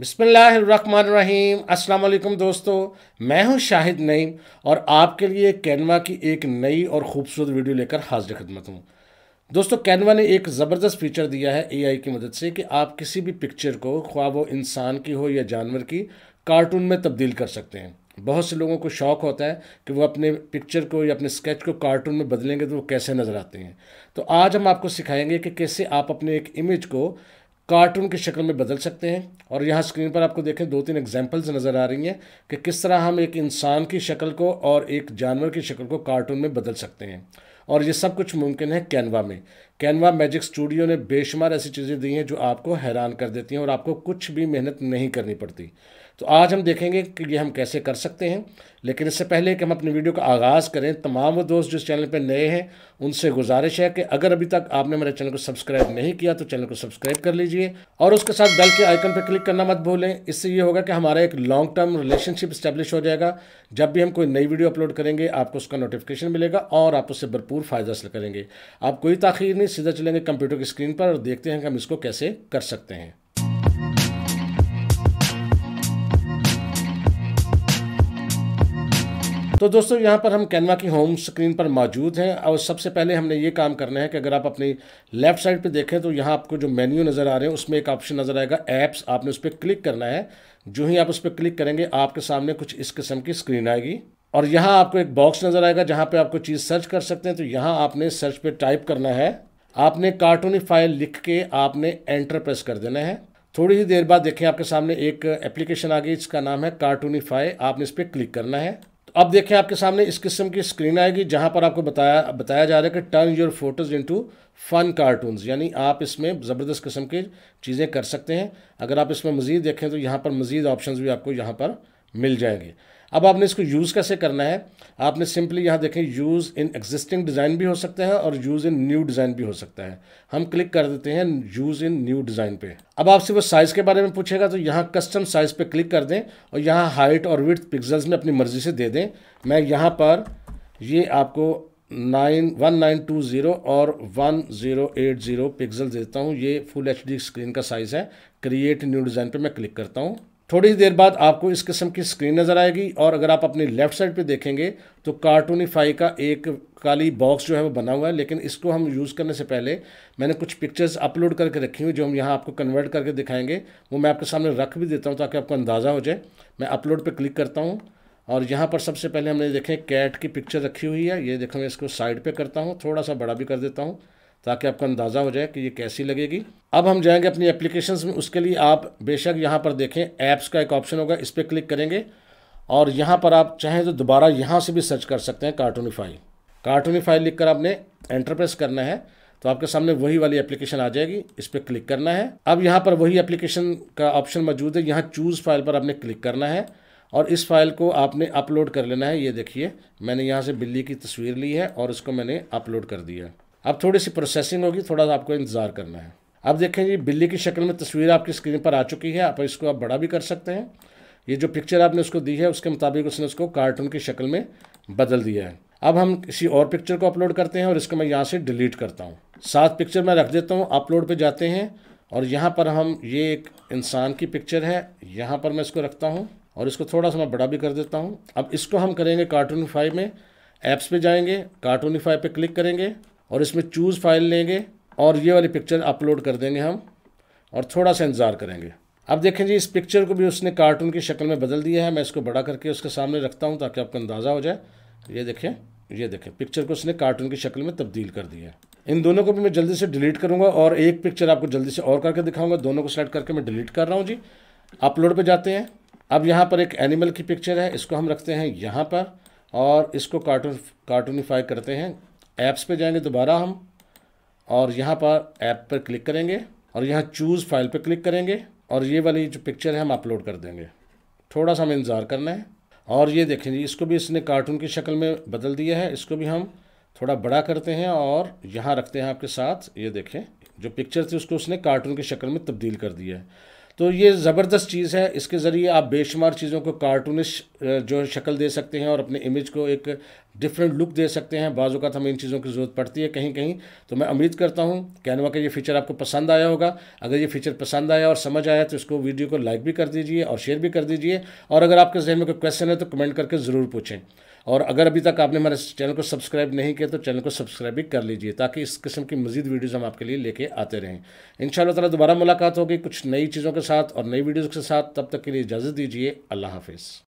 रहीम अस्सलाम दोस्तों मैं हूं शाहिद नईम और आपके लिए कैनवा की एक नई और ख़ूबसूरत वीडियो लेकर हाजिर खदमत हूं दोस्तों कैनवा ने एक ज़बरदस्त फीचर दिया है एआई की मदद से कि आप किसी भी पिक्चर को ख्वा वो इंसान की हो या जानवर की कार्टून में तब्दील कर सकते हैं बहुत से लोगों को शौक होता है कि वो अपने पिक्चर को या अपने स्केच को कार्टून में बदलेंगे तो वो कैसे नज़र आते हैं तो आज हम आपको सिखाएंगे कि कैसे आप अपने एक इमेज को कार्टून की शक्ल में बदल सकते हैं और यहाँ स्क्रीन पर आपको देखें दो तीन एग्जाम्पल्स नज़र आ रही हैं कि किस तरह हम एक इंसान की शक्ल को और एक जानवर की शक्ल को कार्टून में बदल सकते हैं और ये सब कुछ मुमकिन है कैनवा में कैनवा मैजिक स्टूडियो ने बेशुमार ऐसी चीज़ें दी हैं जो आपको हैरान कर देती हैं और आपको कुछ भी मेहनत नहीं करनी पड़ती तो आज हम देखेंगे कि ये हम कैसे कर सकते हैं लेकिन इससे पहले कि हम अपनी वीडियो का आगाज़ करें तमाम वो दोस्त जो इस चैनल पर नए हैं उनसे गुजारिश है कि अगर अभी तक आपने मेरे चैनल को सब्सक्राइब नहीं किया तो चैनल को सब्सक्राइब कर लीजिए और उसके साथ बेल के आइकन पर क्लिक करना मत भूलें इससे ये होगा कि हमारा एक लॉन्ग टर्म रिलेशनशिप इस्टेब्लिश हो जाएगा जब भी हम कोई नई वीडियो अपलोड करेंगे आपको उसका नोटिफिकेशन मिलेगा और आप उससे भरपूर फ़ायदा हासिल करेंगे आप कोई ताखिर नहीं सीधा चलेंगे कंप्यूटर की स्क्रीन पर और देखते हैं कि हम इसको कैसे कर सकते हैं तो दोस्तों यहाँ पर हम कैनवा की होम स्क्रीन पर मौजूद हैं और सबसे पहले हमने ये काम करना है कि अगर आप अपनी लेफ्ट साइड पे देखें तो यहाँ आपको जो मेन्यू नज़र आ रहे हैं उसमें एक ऑप्शन नज़र आएगा ऐप्स आपने उस पर क्लिक करना है जो ही आप उस पर क्लिक करेंगे आपके सामने कुछ इस किस्म की स्क्रीन आएगी और यहाँ आपको एक बॉक्स नज़र आएगा जहाँ पर आपको चीज़ सर्च कर सकते हैं तो यहाँ आपने सर्च पर टाइप करना है आपने कार्टूनी फाइल लिख के आपने एंटर प्रेस कर देना है थोड़ी ही देर बाद देखें आपके सामने एक एप्लीकेशन आ गई इसका नाम है कार्टूनीफाई आपने इस पर क्लिक करना है अब देखें आपके सामने इस किस्म की स्क्रीन आएगी जहां पर आपको बताया बताया जा रहा है कि turn your photos into fun cartoons यानी आप इसमें ज़बरदस्त किस्म की चीज़ें कर सकते हैं अगर आप इसमें मज़ीद देखें तो यहाँ पर मज़ीद ऑप्शन भी आपको यहाँ पर मिल जाएंगे अब आपने इसको यूज़ कैसे करना है आपने सिंपली यहाँ देखें यूज़ इन एग्जिस्टिंग डिज़ाइन भी हो सकता है और यूज़ इन न्यू डिज़ाइन भी हो सकता है हम क्लिक कर देते हैं यूज़ इन न्यू डिज़ाइन पे अब आपसे वो साइज़ के बारे में पूछेगा तो यहाँ कस्टम साइज़ पे क्लिक कर दें और यहाँ हाइट और विथ पिक्जल्स में अपनी मर्ज़ी से दे दें मैं यहाँ पर ये आपको nine one nine two zero और one zero eight zero pixel देता हूँ ये फुल एच स्क्रीन का साइज़ है क्रिएट न्यू डिज़ाइन पर मैं क्लिक करता हूँ थोड़ी देर बाद आपको इस किस्म की स्क्रीन नज़र आएगी और अगर आप अपनी लेफ़्ट साइड पे देखेंगे तो कार्टूनीफाई का एक काली बॉक्स जो है वो बना हुआ है लेकिन इसको हम यूज़ करने से पहले मैंने कुछ पिक्चर्स अपलोड करके रखी हुई जो हम यहाँ आपको कन्वर्ट करके दिखाएंगे वो मैं आपके सामने रख भी देता हूँ ताकि आपको अंदाज़ा हो जाए मैं अपलोड पर क्लिक करता हूँ और यहाँ पर सबसे पहले हमने देखें कैट की पिक्चर रखी हुई है ये देखें मैं इसको साइड पर करता हूँ थोड़ा सा बड़ा भी कर देता हूँ ताकि आपका अंदाज़ा हो जाए कि ये कैसी लगेगी अब हम जाएंगे अपनी एप्लीकेशन में उसके लिए आप बेशक यहाँ पर देखें ऐप्स का एक ऑप्शन होगा इस पर क्लिक करेंगे और यहाँ पर आप चाहें तो दोबारा यहाँ से भी सर्च कर सकते हैं कार्टूनीफाई कार्टूनीफाई लिख कर आपने एंटरप्रेस करना है तो आपके सामने वही वाली एप्लीकेशन आ जाएगी इस पर क्लिक करना है अब यहाँ पर वही एप्लीकेशन का ऑप्शन मौजूद है यहाँ चूज़ फाइल पर आपने क्लिक करना है और इस फाइल को आपने अपलोड कर लेना है ये देखिए मैंने यहाँ से बिल्ली की तस्वीर ली है और इसको मैंने अपलोड कर दिया अब थोड़ी सी प्रोसेसिंग होगी थोड़ा सा आपको इंतज़ार करना है अब देखें जी बिल्ली की शक्ल में तस्वीर आपकी स्क्रीन पर आ चुकी है आप इसको आप बड़ा भी कर सकते हैं ये जो पिक्चर आपने उसको दी है उसके मुताबिक उसने उसको कार्टून की शक्ल में बदल दिया है अब हम किसी और पिक्चर को अपलोड करते हैं और इसको मैं यहाँ से डिलीट करता हूँ सात पिक्चर मैं रख देता हूँ अपलोड पर जाते हैं और यहाँ पर हम ये एक इंसान की पिक्चर है यहाँ पर मैं इसको रखता हूँ और इसको थोड़ा सा मैं बड़ा भी कर देता हूँ अब इसको हम करेंगे कार्टूनिफाई में ऐप्स पे जाएंगे कार्टूनिफाई पे क्लिक करेंगे और इसमें चूज़ फाइल लेंगे और ये वाली पिक्चर अपलोड कर देंगे हम और थोड़ा सा इंतज़ार करेंगे अब देखें जी इस पिक्चर को भी उसने कार्टून की शक्ल में बदल दिया है मैं इसको बड़ा करके उसके सामने रखता हूँ ताकि आपको अंदाज़ा हो जाए ये देखें ये देखें पिक्चर को उसने कार्टून की शक्ल में तब्दील कर दिया है इन दोनों को भी मैं जल्दी से डिलीट करूँगा और एक पिक्चर आपको जल्दी से और करके दिखाऊँगा दोनों को सेलेक्ट करके मैं डिलीट कर रहा हूँ जी अपलोड पर जाते हैं अब यहाँ पर एक एनिमल की पिक्चर है इसको हम रखते हैं यहाँ पर और इसको कार्टून कार्टूनिफाई करते हैं ऐप्स पे जाएंगे दोबारा हम और यहाँ पर ऐप पर क्लिक करेंगे और यहाँ चूज़ फाइल पर क्लिक करेंगे और ये वाली जो पिक्चर है हम अपलोड कर देंगे थोड़ा सा हमें इंतज़ार करना है और ये देखें जी इसको भी इसने कार्टून की शक्ल में बदल दिया है इसको भी हम थोड़ा बड़ा करते हैं और यहाँ रखते हैं आपके साथ ये देखें जो पिक्चर थी उसको उसने कार्टून की शक्ल में तब्दील कर दिया है तो ये ज़बरदस्त चीज़ है इसके ज़रिए आप बेशुमार चीज़ों को कार्टूनिश जो है शक्ल दे सकते हैं और अपने इमेज को एक डिफरेंट लुक दे सकते हैं बाज़ हमें इन चीज़ों की ज़रूरत पड़ती है कहीं कहीं तो मैं उम्मीद करता हूँ कैनवा का मतलब ये फीचर आपको पसंद आया होगा अगर ये फीचर पसंद आया और समझ आया तो इसको वीडियो को लाइक भी कर दीजिए और शेयर भी कर दीजिए और अगर आपके जहन में कोई क्वेश्चन है तो कमेंट करके ज़रूर पूछें और अगर अभी तक आपने हमारे चैनल को सब्सक्राइब नहीं किया तो चैनल को सब्सक्राइब भी कर लीजिए ताकि इस किस्म की मजीद वीडियोज़ हम आपके लिए लेके आते रहें इन ताला दोबारा मुलाकात होगी कुछ नई चीज़ों के साथ और नई वीडियोज़ के साथ तब तक के लिए इजाज़त दीजिए अल्लाह हाफिज़